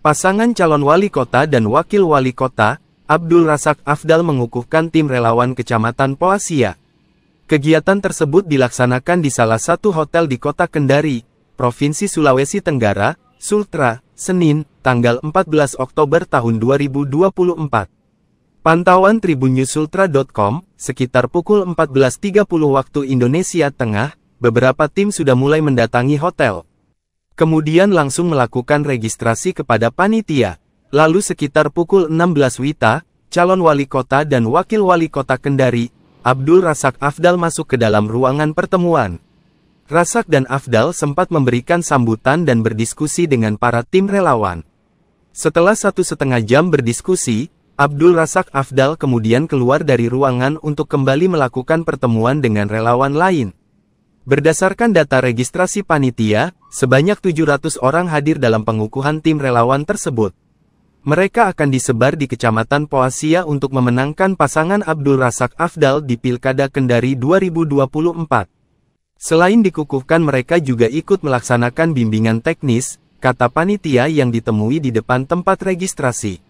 Pasangan calon wali kota dan wakil wali kota, Abdul Rasak Afdal mengukuhkan tim relawan Kecamatan Poasia. Kegiatan tersebut dilaksanakan di salah satu hotel di kota Kendari, Provinsi Sulawesi Tenggara, Sultra, Senin, tanggal 14 Oktober tahun 2024. Pantauan tribunnews.ultra.com, sekitar pukul 14.30 waktu Indonesia Tengah, beberapa tim sudah mulai mendatangi hotel kemudian langsung melakukan registrasi kepada panitia. Lalu sekitar pukul 16 Wita, calon wali kota dan wakil wali kota Kendari, Abdul Rasak Afdal masuk ke dalam ruangan pertemuan. Rasak dan Afdal sempat memberikan sambutan dan berdiskusi dengan para tim relawan. Setelah satu setengah jam berdiskusi, Abdul Rasak Afdal kemudian keluar dari ruangan untuk kembali melakukan pertemuan dengan relawan lain. Berdasarkan data registrasi panitia, sebanyak 700 orang hadir dalam pengukuhan tim relawan tersebut. Mereka akan disebar di Kecamatan Poasia untuk memenangkan pasangan Abdul Rasak Afdal di Pilkada Kendari 2024. Selain dikukuhkan mereka juga ikut melaksanakan bimbingan teknis, kata panitia yang ditemui di depan tempat registrasi.